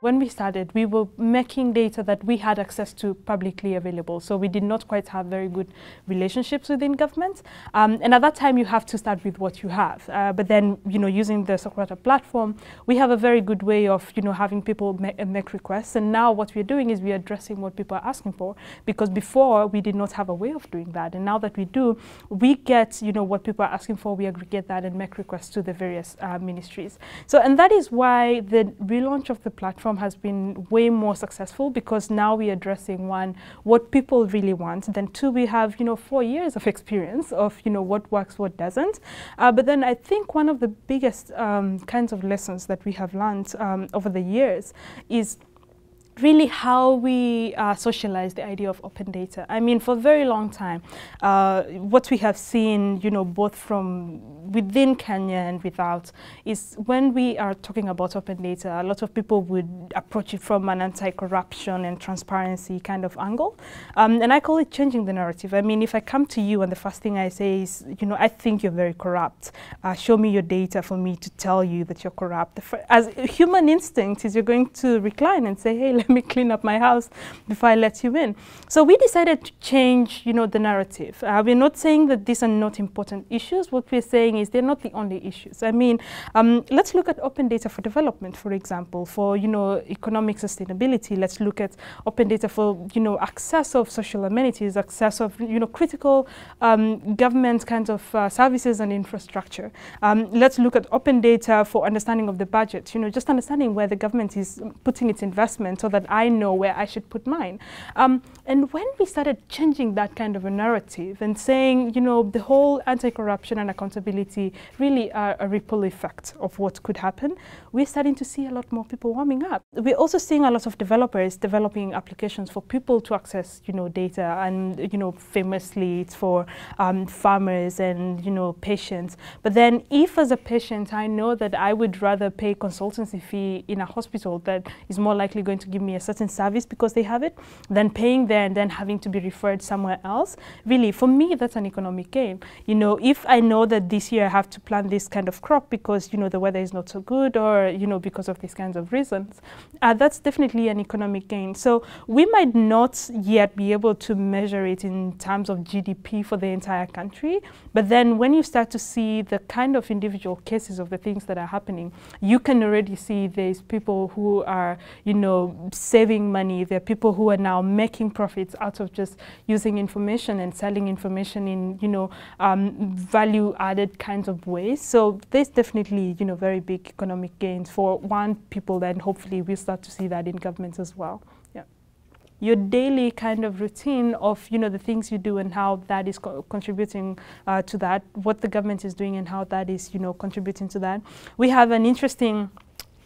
When we started, we were making data that we had access to publicly available. So we did not quite have very good relationships within government. Um, and at that time, you have to start with what you have. Uh, but then, you know, using the Socrata platform, we have a very good way of, you know, having people make, make requests. And now what we're doing is we're addressing what people are asking for. Because before, we did not have a way of doing that. And now that we do, we get, you know, what people are asking for, we aggregate that and make requests to the various uh, ministries. So, and that is why the relaunch of the platform platform has been way more successful because now we're addressing one, what people really want. Then two, we have, you know, four years of experience of, you know, what works, what doesn't. Uh, but then I think one of the biggest um, kinds of lessons that we have learned um, over the years is really how we uh, socialize the idea of open data. I mean, for a very long time, uh, what we have seen, you know, both from within Kenya and without is when we are talking about open data, a lot of people would approach it from an anti-corruption and transparency kind of angle. Um, and I call it changing the narrative. I mean, if I come to you and the first thing I say is, you know, I think you're very corrupt. Uh, show me your data for me to tell you that you're corrupt. As human instinct is you're going to recline and say, hey, let me clean up my house before I let you in. So we decided to change, you know, the narrative. Uh, we're not saying that these are not important issues. What we're saying is they're not the only issues. I mean, um, let's look at open data for development, for example, for, you know, economic sustainability. Let's look at open data for, you know, access of social amenities, access of, you know, critical um, government kinds of uh, services and infrastructure. Um, let's look at open data for understanding of the budget, you know, just understanding where the government is putting its investment so that I know where I should put mine. Um, and when we started changing that kind of a narrative and saying, you know, the whole anti-corruption and accountability community really are a ripple effect of what could happen, we're starting to see a lot more people warming up. We're also seeing a lot of developers developing applications for people to access, you know, data and, you know, famously it's for um, farmers and, you know, patients. But then if as a patient I know that I would rather pay consultancy fee in a hospital that is more likely going to give me a certain service because they have it, than paying there and then having to be referred somewhere else, really, for me, that's an economic gain. You know, if I know that this year year I have to plant this kind of crop because you know the weather is not so good or you know because of these kinds of reasons. Uh, that's definitely an economic gain. So we might not yet be able to measure it in terms of GDP for the entire country, but then when you start to see the kind of individual cases of the things that are happening, you can already see there's people who are you know saving money. There are people who are now making profits out of just using information and selling information in you know um, value added kinds of ways. So there's definitely, you know, very big economic gains for one people and hopefully we'll start to see that in government as well. Yeah. Your daily kind of routine of, you know, the things you do and how that is co contributing uh, to that, what the government is doing and how that is, you know, contributing to that. We have an interesting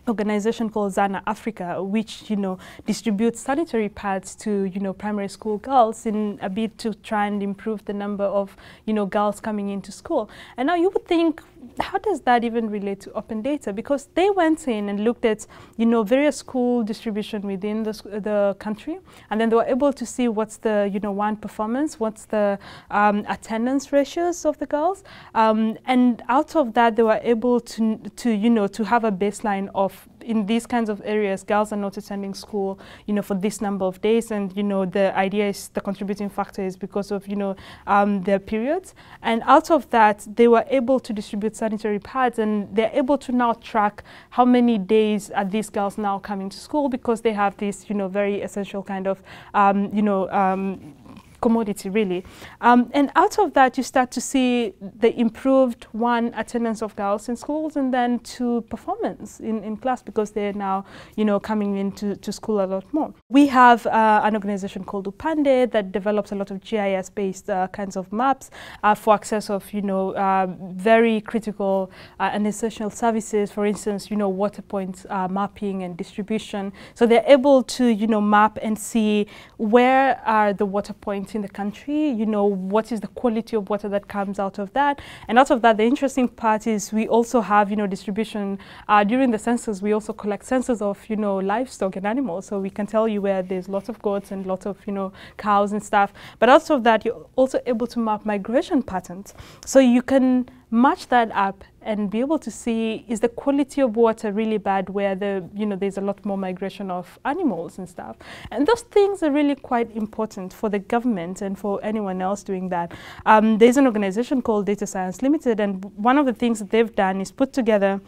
organization called Zana Africa, which you know distributes sanitary pads to you know primary school girls in a bid to try and improve the number of you know girls coming into school. And now you would think, how does that even relate to open data? Because they went in and looked at you know various school distribution within the, the country, and then they were able to see what's the you know one performance, what's the um, attendance ratios of the girls, um, and out of that they were able to to you know to have a baseline of of in these kinds of areas, girls are not attending school, you know, for this number of days, and you know, the idea is the contributing factor is because of you know um, their periods, and out of that, they were able to distribute sanitary pads, and they're able to now track how many days are these girls now coming to school because they have this you know very essential kind of um, you know. Um, commodity, really. Um, and out of that, you start to see the improved one attendance of girls in schools and then to performance in, in class because they're now, you know, coming into to school a lot more. We have uh, an organization called Upande that develops a lot of GIS-based uh, kinds of maps uh, for access of, you know, uh, very critical uh, and essential services. For instance, you know, water point uh, mapping and distribution. So they're able to, you know, map and see where are the water points in the country, you know, what is the quality of water that comes out of that. And out of that, the interesting part is we also have, you know, distribution. Uh, during the census, we also collect census of, you know, livestock and animals. So we can tell you where there's lots of goats and lots of, you know, cows and stuff. But out of that, you're also able to map migration patterns. So you can match that up and be able to see is the quality of water really bad where the you know there's a lot more migration of animals and stuff and those things are really quite important for the government and for anyone else doing that um, there's an organization called data science limited and one of the things that they've done is put together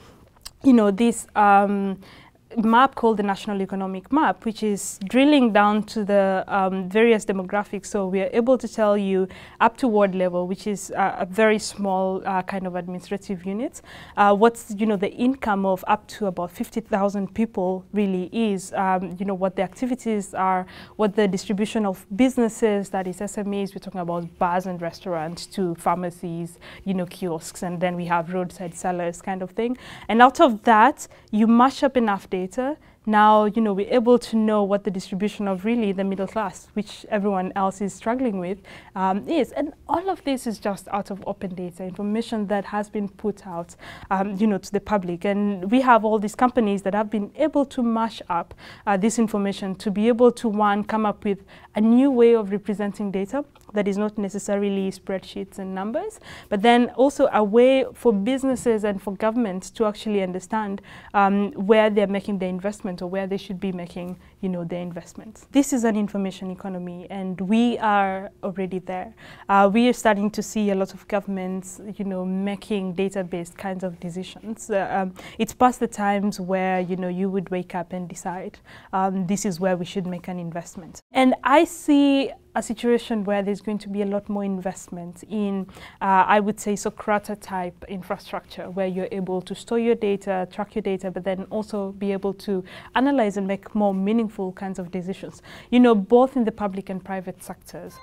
you know this um, map called the National Economic Map, which is drilling down to the um, various demographics. So we are able to tell you up to ward level, which is uh, a very small uh, kind of administrative unit, uh, what's you know the income of up to about 50,000 people really is. Um, you know what the activities are, what the distribution of businesses that is SMEs. We're talking about bars and restaurants to pharmacies, you know kiosks, and then we have roadside sellers kind of thing. And out of that, you mash up enough data now you know we're able to know what the distribution of really the middle class, which everyone else is struggling with, um, is. And all of this is just out of open data, information that has been put out, um, you know, to the public. And we have all these companies that have been able to mash up uh, this information to be able to one come up with a new way of representing data that is not necessarily spreadsheets and numbers, but then also a way for businesses and for governments to actually understand um, where they're making their investment or where they should be making you know, their investments. This is an information economy and we are already there. Uh, we are starting to see a lot of governments, you know, making data-based kinds of decisions. Uh, um, it's past the times where, you know, you would wake up and decide um, this is where we should make an investment. And I see a situation where there's going to be a lot more investment in, uh, I would say, Socrata type infrastructure, where you're able to store your data, track your data, but then also be able to analyze and make more meaningful meaningful kinds of decisions, you know, both in the public and private sectors.